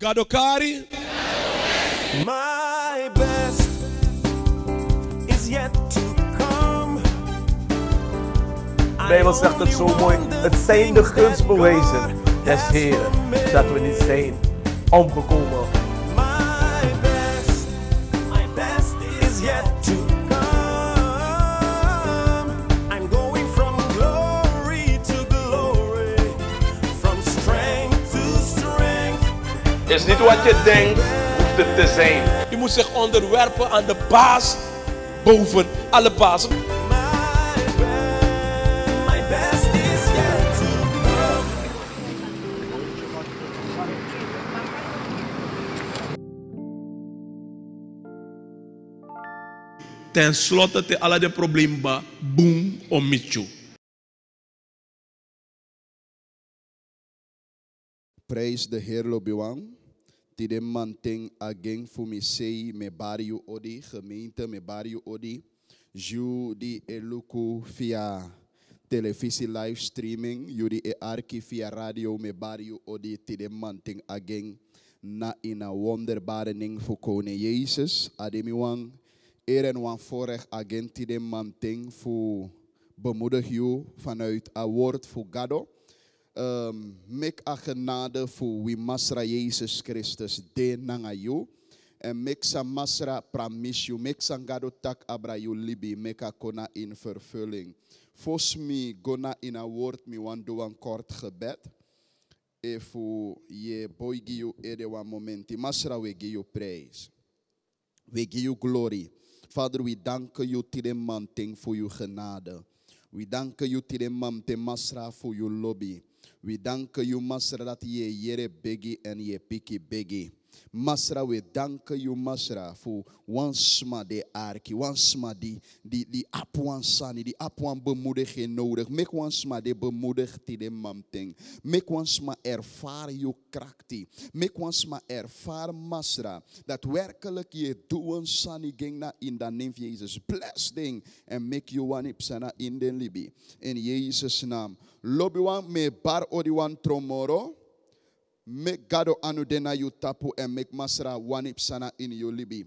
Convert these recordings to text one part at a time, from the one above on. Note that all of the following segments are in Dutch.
Gadokari. My best is yet to come. Bijbel zegt het zo mooi. Het zijn de gunstbewijzen des Heeren. dat we niet zijn omgekomen Is niet wat je denkt, hoeft te zijn. Je moet zich onderwerpen aan de baas boven alle bazen. Ten slotte te alle de problemen boom om michu. Praise the Heer Lobiwang tide manteng ageng fumisei me barrio odi, gemeente me barrio odi, judi eluku via televisie livestreaming, judi e arki via radio me barrio odi tide manting again na ina wonderbare ning voor koning Jezus, ademi wang, eren wan wang again agent tide manting voor bemoedig you vanuit a woord voor gado um, mek a genade voor wie masra Jezus Christus de nangayu. En mek sa masra pramisju, mek sangado tak abrayu libi, mek a kona in vervulling. Fos mi gona in a woord, mi wan do een kort gebed. Efu boy boigiu ere wan momenti. Masra we giu praise. We giu glory. Vader, we danken u tide manting voor uw genade. We danken u tide mam masra voor uw lobby. We danken u, Masrati, Yere Begi and Ye picky Begi. Masra, we danken you, Masra, voor once de arki, once maar die, die, die apwan sani, die apwan bemoediging nodig. Mek once maar de die de mamting. Mek once maar ervaar je krakti. Mek once maar ervaar, Masra, dat werkelijk je doen sani ging na in de naam van Jezus. Bless ding en make you one ipsana in den libi. In Jezus' naam. Lobby one me bar odi one tomorrow. Make gado anu dena yu tapu en mek masra wanip sana in yulibi. libi.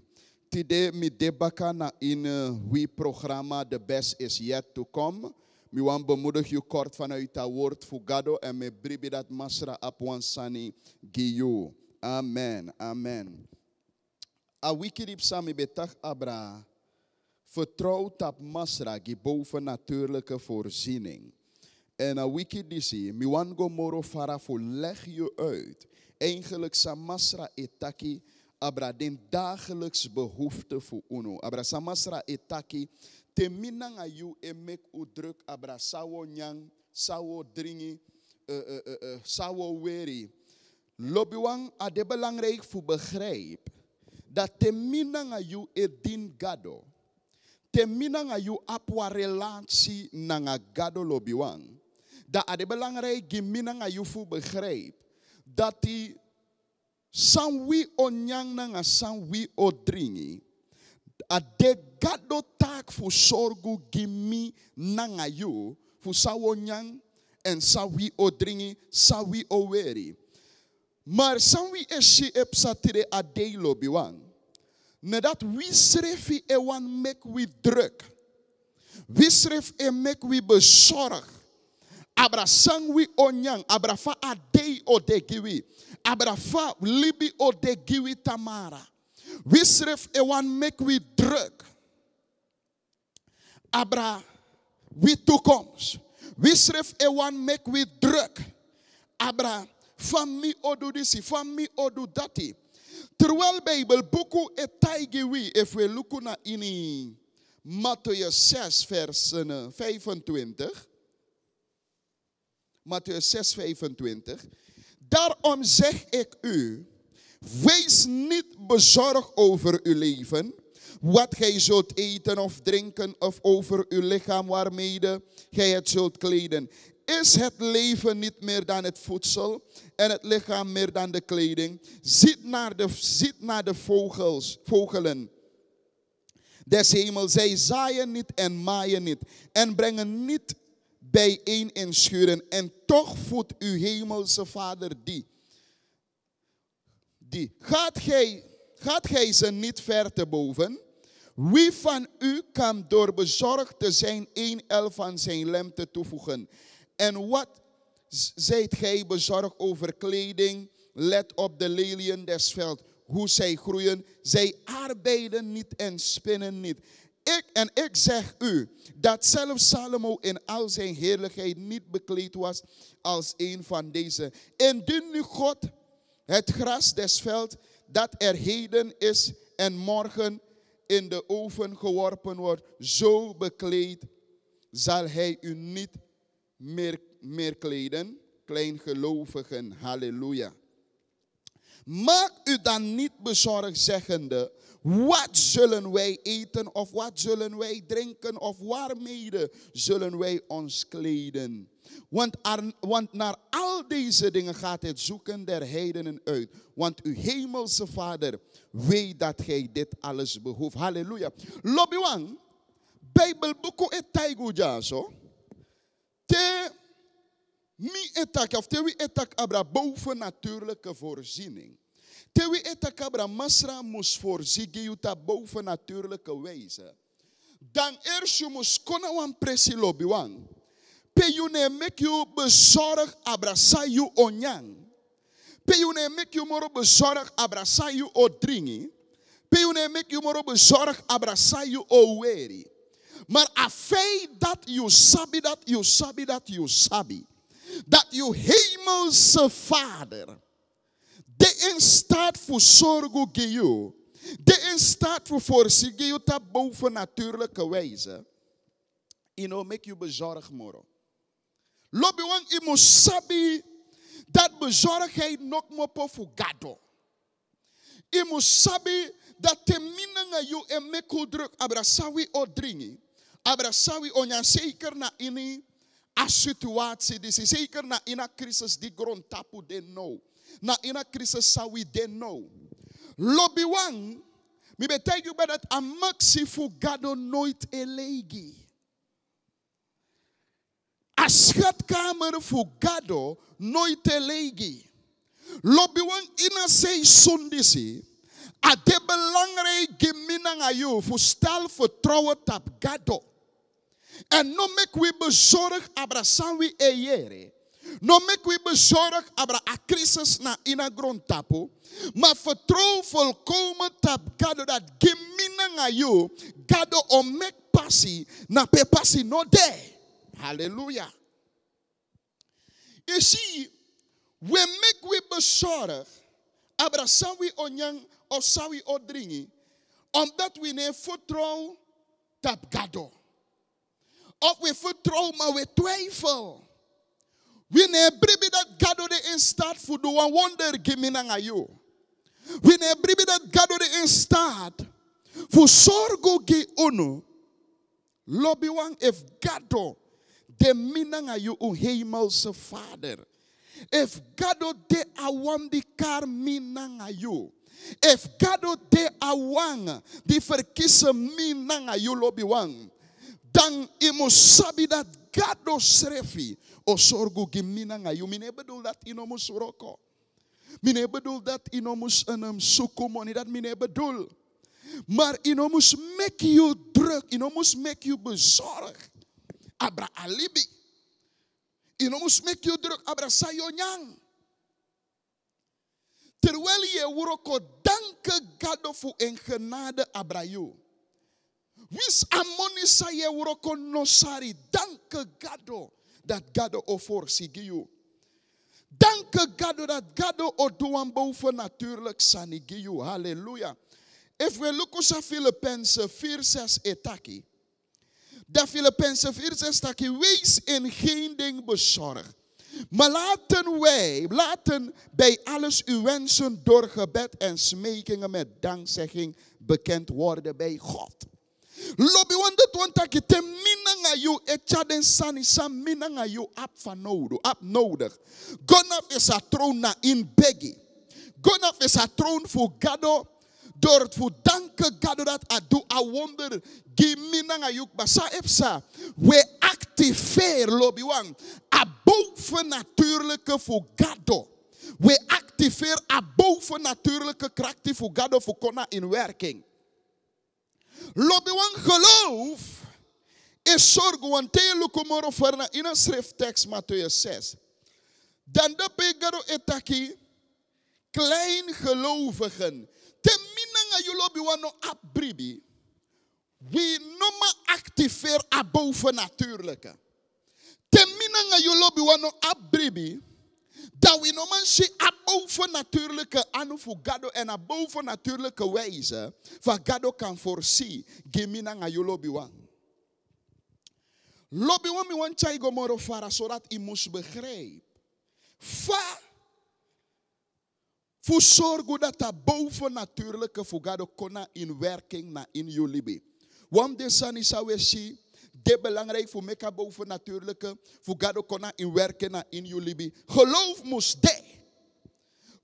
Tide mi debaka na in uh, wi programma The Best Is Yet To Come. Mi wan bemoedig u kort vanuit dat word voor gado en me bribi dat masra apwan sani giyu. Amen, amen. A wikirip sami betach abra. Vertrouw tap masra, die natuurlijke voorziening. En a wiki awikidisi, miwango moro fara leg je uit. Eigenlijk samasra etaki abra den dagelijks behoefte voor uno. Abra samasra etaki teminanga you mek u druk abra sawo nyang, sawo dringi, uh, uh, uh, sawo weri. Lobiwang de belangrijk voor begrijp dat teminanga you e din gado. a you apwa relatie nanga gado lobiwang dat ah, het belangrijk nga jufu begrijpt dat die sanwi onyang nanga sanwi odringi a de gado tak fu sorgu gimi nanga yu fu sawonyang en sawi odringi sawi oweri maar sanwi eshi epsatire a de lobi wan ne dat wi srefi e wan mek wi druk wi sref e mek wi besorg, Abra sangwi onyang, abra fa adei odegiwi, abra fa libi odegiwi tamara. Wisref ewan make we drug. Abra we two comes. Wisref ewan make we drug. Abra fami odu disi, fami odu dati. Terwijl Bijbel boeku etaigiwi, if we look na ini Matthew 6 vers uh, 25. Matthäus 6, 25. Daarom zeg ik u, wees niet bezorgd over uw leven, wat gij zult eten of drinken, of over uw lichaam waarmede gij het zult kleden. Is het leven niet meer dan het voedsel en het lichaam meer dan de kleding? Ziet naar de, ziet naar de vogels, vogelen des hemels. Zij zaaien niet en maaien niet en brengen niet bijeen inschuren En toch voedt uw hemelse vader die. die. Gaat, gij, gaat gij ze niet ver te boven? Wie van u kan door bezorgd te zijn één elf van zijn lemte toevoegen? En wat zijt gij bezorgd over kleding? Let op de leliën des veld, hoe zij groeien. Zij arbeiden niet en spinnen niet. Ik, en ik zeg u dat zelfs Salomo in al zijn heerlijkheid niet bekleed was als een van deze. Indien nu God het gras des veld dat er heden is en morgen in de oven geworpen wordt, zo bekleed zal hij u niet meer, meer kleden. Kleingelovigen, halleluja. Maak u dan niet bezorgd, zeggende: Wat zullen wij eten, of wat zullen wij drinken, of waarmede zullen wij ons kleden? Want, want naar al deze dingen gaat het zoeken der heidenen uit. Want uw hemelse Vader weet dat gij dit alles behoeft. Halleluja. Lobiwang, Bijbelboek, et taigu jazo. Te mi etak of tewi etak abra boven natuurlijke voorziening. Tewi etak abra masra moest voorzien boven natuurlijke wijze. Dan eerst je mus konen wan pressie wan. Pe you ne make you bezorg abrasa onyang. Pe you ne moro bezorg abra you odringi. Pe you ne make you moro bezorg abrasa you oweri. Maar afei dat you sabi dat you sabi dat you sabi dat uw hemelse vader, de in staat voor zorgen geeft, de in staat voor voorzien geeft op bovennatuurlijke wijze, you know, make you bezorgd moro. Lobby je moet sabi dat bezorgdheid nog mo po Je moet sabi dat de nga you en druk abrasawi o dringi. Abrasawi o nyan zeker na ini a situatie die is. Zeker na ina crisis die grond tapu they know Na ina crisis we de no. Lobby wang, mi betek you dat a maxi fugado nooit elegi. A schatkamer fugado a elegi. Lobby wang ina sei sundisi. A de belangrijk geminang ayo voor throw vertrouwen tap gado. En noem ik wie abra abraçawi eiere. Noem ik wie bezorg abra a crisis na ina grondtapo. Maar vertrouw volkomen tap gado dat gemina nga yo. Gado omek pasi na pe pasi no de. Halleluja. You see, we make we bezorg. Abraçawi onyang osawi odringi. Omdat we ne vertrouw tap gado. Of we voor trauma, we twijfel. Wanneer bribi that gado de in for voor one wonder give aan jou. We bribi dat that de in staat for sorgo ge uno. Lobby wang if gado de minan aan jou een father. If gado de awam di kar minan aan If gado de awang die verkiezen minan aan jou lobby wang. dan imusabi dat gado srefi osorgu gimnina ngayu. Mine bedoel dat inomus roko. Mine bedoel dat inomus enem sukumoni. Dat mine bedoel. Maar inomus make you druk. Inomus make you bezorg. Abra alibi. Inomus make you druk. Abra sayonyang. Terwijl je woroko danke gado voor een genade you. Wis amonisa je nosari. Danke gado dat gado ofor sigiu. Danke gado dat gado oduan boven natuurlijk sanigiu. Halleluja. If we look at Philippines 4, eh, 6 etaki. De filipense 4 6 etaki, wees in geen ding bezorgd. Maar laten wij, laten bij alles uw wensen door gebed en smekingen met dankzegging bekend worden bij God lobi wande to ontaki te minanga you e chaden sani sa minanga you ap van ap nodig. Gonaf is a troon na in begi. Gonaf is a troon voor gado. Door voor gado dat a do a wonder. na you Sa epsa. We activeer lobi above A natuurlijke voor gado. We activeer a natuurlijke kracht die voor gado voor in werking. Lobbywan geloof is sorgo antelo kumoro farna in een schrifttekst Matthäus 6. Dan de pegaro etaki kleingelovigen. Te minanga jullobiwano abribi. We noemen activeer abovennatuurlijke. Te minanga jullobiwano abribi dat we nog mensen op bovennatuurlijke anu gado en op bovennatuurlijke wijze van gado kan voorzien. Gemina nga jolobiwan. Lobiwan mi wan chai gomoro fara zodat i moest begrijpen. Fa voor zorgen dat dat bovennatuurlijke voor gado kona in werking na in jullie. Want de san is alweer de belangrijk voor mekaar boven natuurlijke. Voor God ook kon in werken in jullie. Geloof moest de.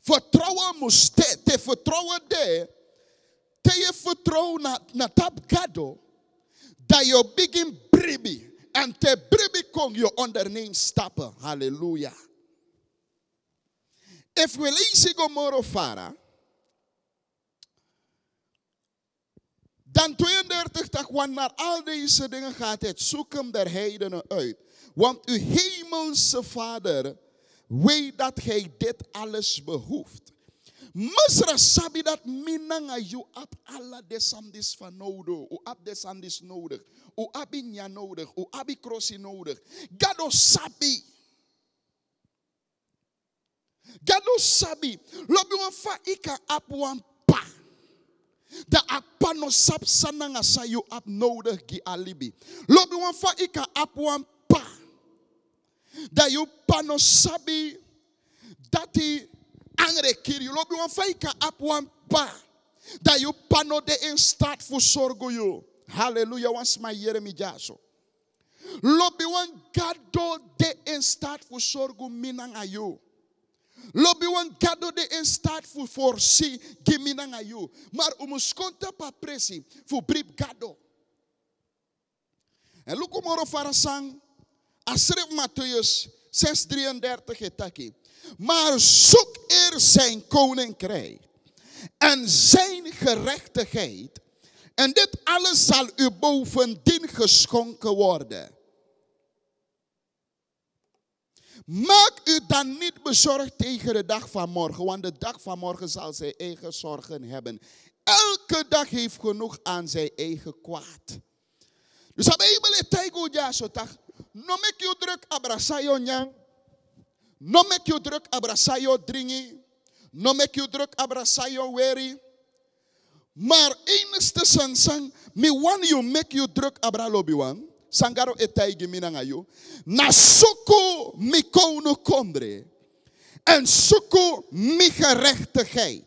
Vertrouwen moest de. Te vertrouwen de. Te je vertrouwen na, na tap gado. Oh, dat je begin bribi. En te bribi kon je onderneem stappen. Halleluja. If we lezen Gomorrofara. Dan 32 dag, want naar al deze dingen gaat het zoeken der heidenen uit. Want uw hemelse vader weet dat hij dit alles behoeft. Masra sabi dat minanga you ab alla desandis van nodig. U ab desandis nodig. U abinya nodig. U ab nodig. Gado sabi. Gado sabi. Lobi wan fa ika ap da apa no sap sananga sa you ap nodig gi alibi. Lobi wan fa ika ap wan pa. Da you pa sabi dati angre kiri. Lobi wan fa ika ap wan pa. Da you pa de in start fu sorgo Hallelujah once my yere mi jaso. Lobi wan gado de in start fu sorgo minang ayo. Lobiwan kado de in staat voor voorzien, giminanga you. Maar om ons konta pa presi, voor brief kado. En lukumoro farasang, asrif Matthäus 6:33 getaki. Maar zoek eer zijn koninkrijk en zijn gerechtigheid. En dit alles zal u bovendien geschonken worden. Maak u dan niet bezorgd tegen de dag van morgen, want de dag van morgen zal zijn eigen zorgen hebben. Elke dag heeft genoeg aan zijn eigen kwaad. Dus op een tijd goed zo dag. No me druk abrasayo nyang. No me you druk abrasayo dringi. No me you druk abrasayo weri. Maar enigste sansang, me one you make you druk abralobiwang sangaro etaigimina ngayo na suko mikono kondre en zoeko mi gerechtigheid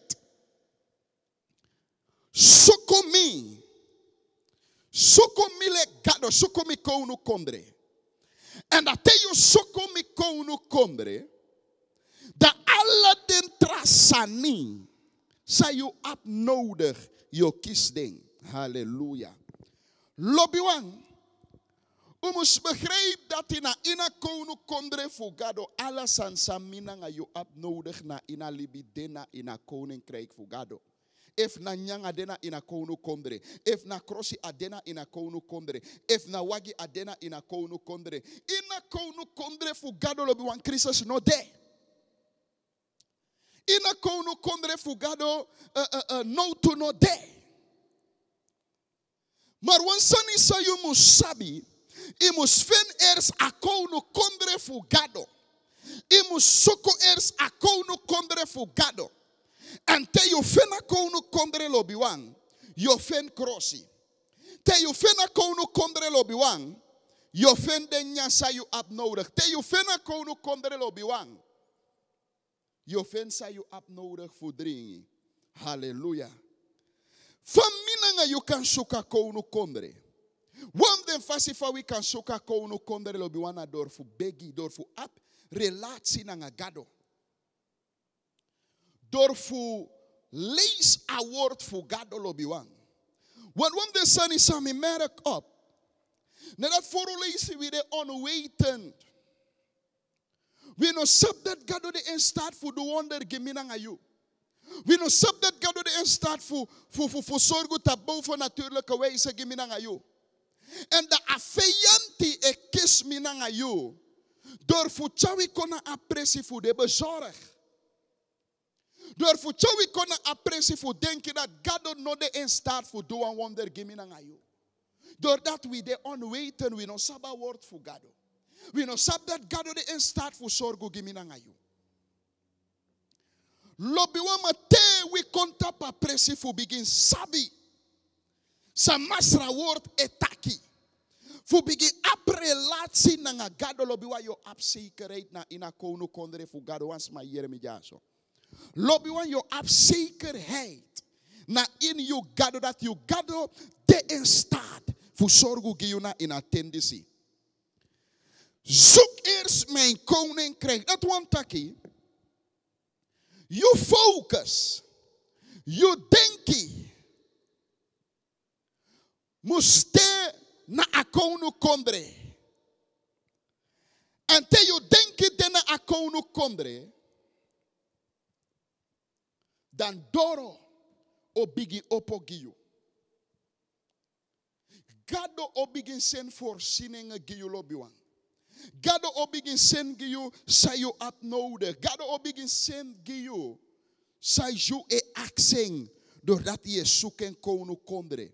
Suko mi suko mi legado Suko mikono kondre en dat teyo zoeko mikono kondre dat alle den trasani zijn je nodig. je kiesding halleluja one. U moest begrijpen dat in na ina kono kondre fugado alles aan samina nga je nodig na ina libidena ina koninkrijk fugado. If na nyang adena ina kono kondre. If na krosi adena ina kono kondre. If na wagi adena ina kono kondre. Ina kono kondre fugado lobi wan Christus no de. Ina kono kondre fugado uh, eh, uh, eh, uh, eh, no to no de. Maar wansani sa yumu sabi. Imus fen ers akou no kondre fugado. Imus soko ers akou no kondre fugado. En te yo fen akou no kondre lobiwan. Yo fen crossi. Te yo fen akou no kondre lobiwan. Yo fen den nyansa yo ap Te yo fen akou no kondre lobiwan. Yo fen sa yo ap Hallelujah. Famina nga yo kan suka kou no kondre we can soka kou no kondere lobi wana dorfu begi dorfu ap relatie nanga gado. Dorfu lees a word fu gado lobi wan. Want om de up, sami that op. Nadat is we the unwaited. We no sub that gado de in staat voor de wonder geminanga you. We no sub that gado de in staat for for for voor zorgo tabo voor give me geminanga you. And the afeyanti e kis minanga you. Door futjawi kona apresi voor de bezorg. Door futjawi kona apresi voor denki dat God no de in start voor do een wonder ngayo. you. that we de onweten, we no saba woord voor God. We no sab that God de start staat voor zorgo giminanga you. Lobby wama te we konta pa presi voor begin sabi. Samasra word etaki. Fubigi aprelatsi na nga gado lobi wa yo na ina kono kondre fu gado wans ma jeremi jaso. Lobi wan yo na in you gado that you gado de in staat fu sorgu giuna in attendisi. Zoek eerst mijn koninkrijk. Dat want taki. You focus. You denkie. Muste na akonu kondre. En te denki de na akonu kondre. Dan doro obigi opogiu. Gado obigin sen voorzieningen giu lobiwan. Gado obigin sen giu sa you noude. Gado obigin sen giu sa you e aksing. Doordat je zoeken konu kondre.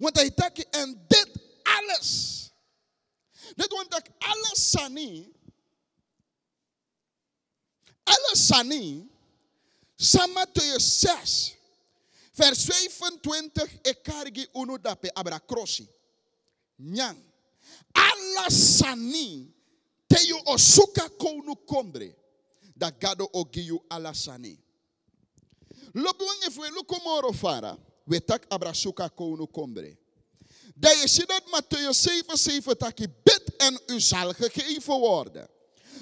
Want hij denkt, en dit alles. Dit want ik alles sani. Alles sani. sama to je verse Vers 27. Ik kargi uno dape abrakrosi. Nyang. Alles sani. Te osuka konu kombre. Da gado ogiu alasani. Lobo wange fwe lukomoro fara. we tak abrasuka kono kombre. De je ziet dat Matthäus 7, 7 dat je bid en u zal gegeven worden.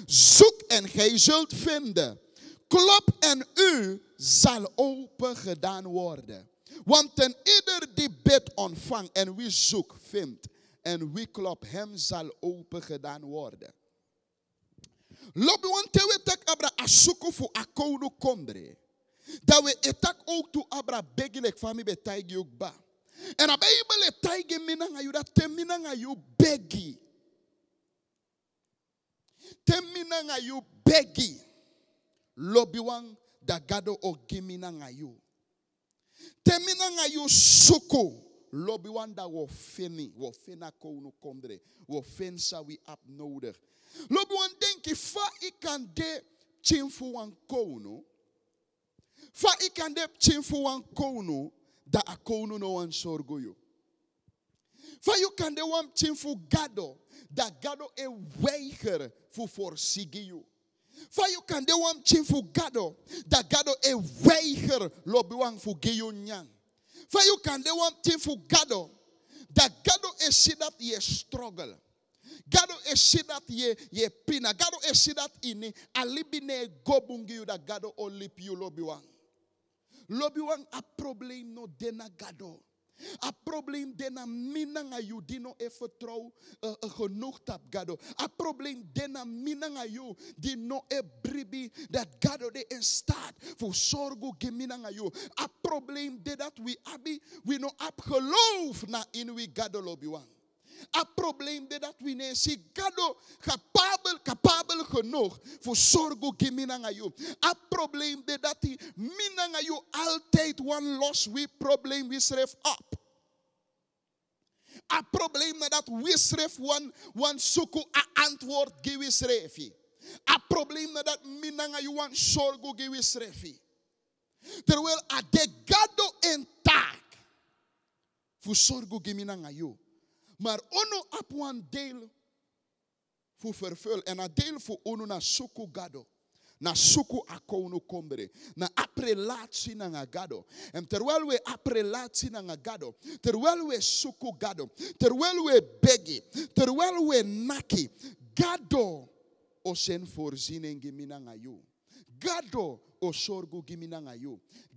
Zoek en gij zult vinden. Klop en u zal open gedaan worden. Want een ieder die bid ontvangt en wie zoekt, vindt. En wie klopt, hem zal open gedaan worden. Lobi want te we tak abra asuko voor akono kombre. dat we etak ook to abra lek fami betaigi ook ba. En abe ibele taigi minanga yu da te minanga yu begi. Te minanga yu begi. Lobi wang da gado o giminanga yu. Te minanga yu suku. Lobi wang da wo feni. Wo fena ko unu kondre. Wo fen sa we ap nodig. Lobi wang denki fa ikan de chinfu wang ko unu. Fa ikande aan de wan kono, da a no wan sorgoyo. Fa you de wan chinfo gado, da gado e weiger fu forsigiyo. Fa you kan de wan chinfo gado, da gado e weiger lobi wan fu giyo nyan. Fa you de wan chinfo gado, da gado e sidat ye struggle. Gado sidat ye ye pina. Gado sidat ini alibine gobungi yuda gado olipi lobi wang. lobiwang a problem no dena gado. A problem dena mina nga you di no even trouw uh, eh, uh, eh, genoeg tap gado. A problem dena mina nga you di no e bribi dat gado de in staat sorgu zorgo gemina nga you. A problem de dat we abi we no ap geloof na in we gado lobiwang. A probleem dat we niet zien. Gado, capabel, capabel genoeg voor zorgo geminangayo. A probleem dat die minangayo altijd one loss we probleem we schrijf op. A probleem dat we schrijf one, one suku a antwoord gewe schrijf. A probleem dat minangayo one zorgo gewe schrijf. Terwijl a de gado intact taak voor zorgo geminangayo. Maar ono op een deel fu vervul. En een deel ono na suku gado. Na suku akono kombre. Na aprelatie na gado. En terwijl we aprelatie na gado. Terwijl we suku gado. Terwijl we begi. Terwijl we naki. Gado. O zijn voorziening giminanga Gado o sorgo giminanga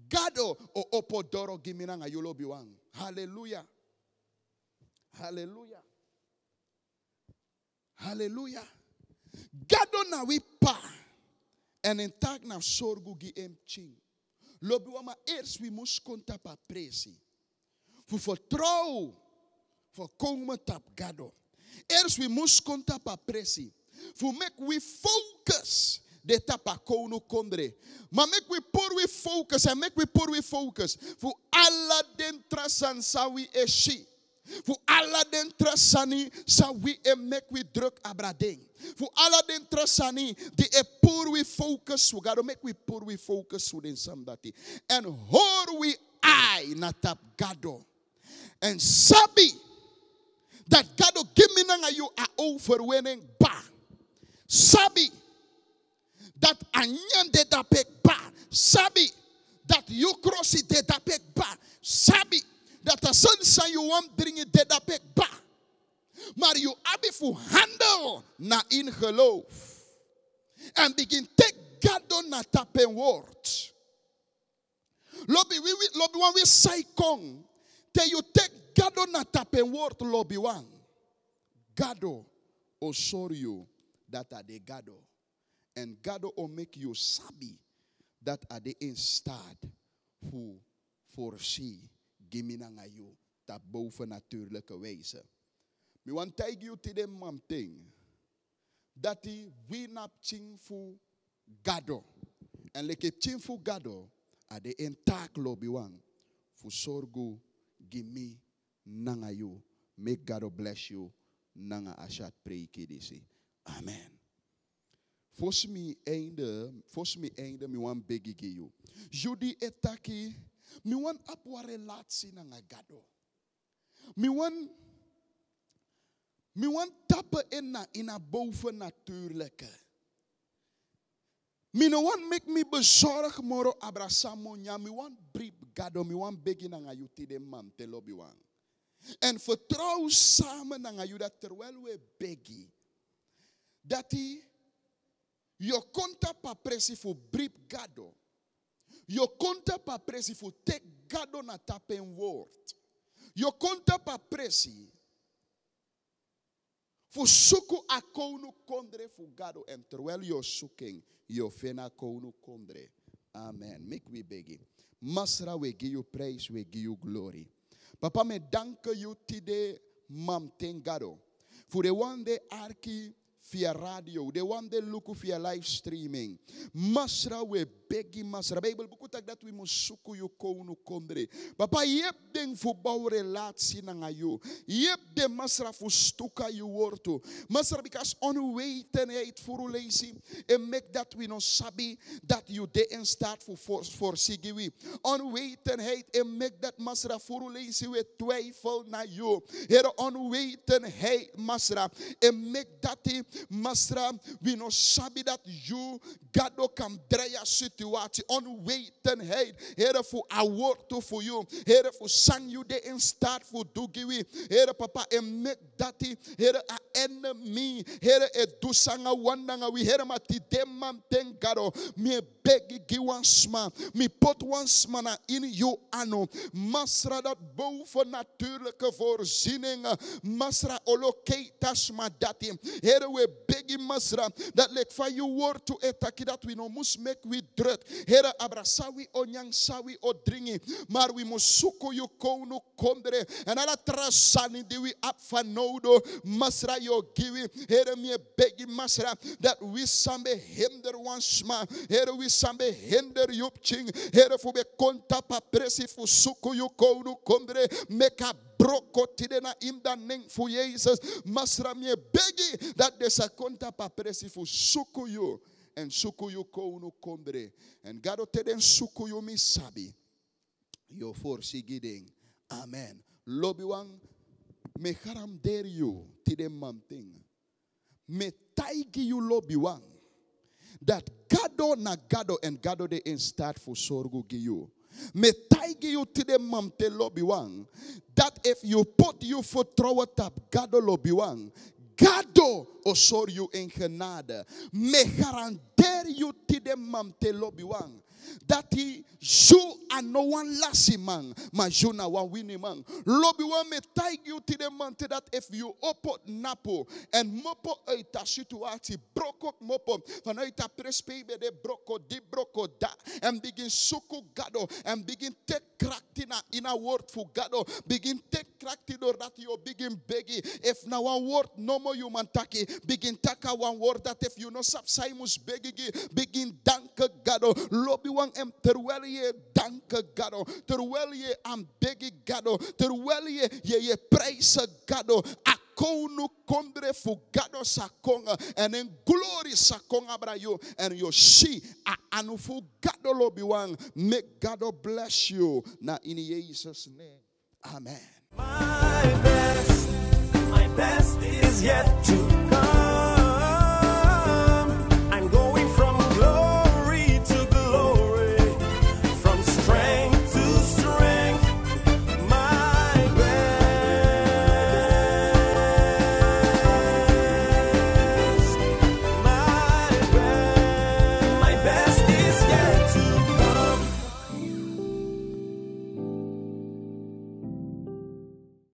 Gado o opodoro giminanga you lobiwang. Hallelujah. Hallelujah. Hallelujah. Gado na wipa. En in tak na sorgu gi em ching. Lobi wama ers we mus konta pa presi. Fu vertrouw. Fu kongme tap gado. Ers we mus konta pa presi. Fu make we focus de tapa kono condre. Ma make we pour we focus and make we pour we focus. Fu alla dentra sansawi eshi. Voor alla den trasani sa we make mek we druk abrading. Voor alla den trasani die e poor we focus. We gotta make we poor we focus with in somebody. and hoor we I natap gado. and sabi that gado gimme nanga you a overwhelming, ba. Sabi that anyan de dapek ba. Sabi that you cross it de dapek ba. Sabi Dr. sunshine you want dringen a dat ik but you have to handle na in geloof. and begin take God on naar tapen word. Lobby we lobby one we say kong. Te you take God door naar tapen word lobby one. Gado assure you that are the gado. And gado will make you sabi that are the instad who foresee gimina nga you. Dat bovennatuurlijke wijze. Me want take you to the mam thing. Dat die winap chingfu gado. and leke chingfu gado. at the intact lobby one for sorgu gimi nanga you. Make God bless you. Nanga ashat pray kidisi. Amen. Volgens me einde, volgens me einde, me wan begi you. Judi etaki Miwan apwa relatie na ngagado. mi want tappen in na in e na Mi no wan make me bezorg moro abrasamo nya mi wan brip gado mi wan begi na yuti de mam lobi wan. En vertrouw samen na juda terwijl we begi. Dat hij konta pa presi brip gado. Your counter pe if you take God on a tapping word. your counter pe apresi fu suku a kounu kondre fu gado. En terwijl je suking, je vena kounu kondre. Amen. Make we begin. Masra, we give you praise, we give you glory. Papa, me thank you today, mam tengado. For the one day arki via radio, the one day look via live streaming. Masra, we begi masra. Bijbel bekutak dat we musuku ko kounu kondre. Papa, yep den voetbal relatie na ayo. Yep de masra fustuka yu wortu. Masra because onwetendheid voor u lazy. En make that we no sabi that you de in staat voor voorzigiwi. hate en make that masra voor lazy we twijfel na yo. Here hate masra. En make that masra we no sabi that you gado kam dreya situatie, onwetendheid. Heren, voor haar toe voor jou. Heren, voor zijn jullie in staat voor doegiwi. Heren, papa, en met dat die, heren, a enemy. Heer, het a wandanga we Heren, maar die demam tengaro. Me beg giwansma. Me pot na in jou ano. Masra dat boven natuurlijke voorziening, Masra oloketas ma dati. Heren, we beg masra. Dat lek van word woord toe etaki dat we no moest make we druk. gebeurt. Here, abraçawi o nyansawi o dringi. Maar we musuku you kounu kondre. En alla trasani diwi we nodo. Masra yo giwi. Here, me begi masra. that we sambe hinder once ma. Here, we sambe hinder yupching. Here, fube konta pa presi fusuku yo kono kondre. Meka brokotidena in the name for Jesus. Masra me begi. that desa konta pa presi fusuku you nsukuyuko unukondre gado teden sukuyu sabi yo for sigiding amen lobiwan me haram der you tidem mamting me taigi you lobiwan that gado na gado and gado de in start for sorgu giyu me taigi you tidem mamte lobiwan that if you put you for throw tap gado lobiwan gado o sor you en genade. Me garandeer you tide mam te lobiwang. Dati ju ano wan lasi man, ma ju na wan wini man. Lobi wan me taig you tide man te dat if you opo napo and mopo uit ta situatie brok mopo vanuit ta perspectief de broko di broko da and begin suku gado en begin te kraktina in ina word for gado begin te kracti door dat you begin begi. If na one word no more human taki, begin taka one word that if you no subside mus begigi, begin danke gado. Lobby one em terwijl je danke gado, terwijl je aan begi gado, terwijl je je je prijzen gado. Akonu kondre fugado sakonga and in glory sakonga brayo and you see a anufugado lobiwang make God bless you na in Jesus name amen my best, my best is yet to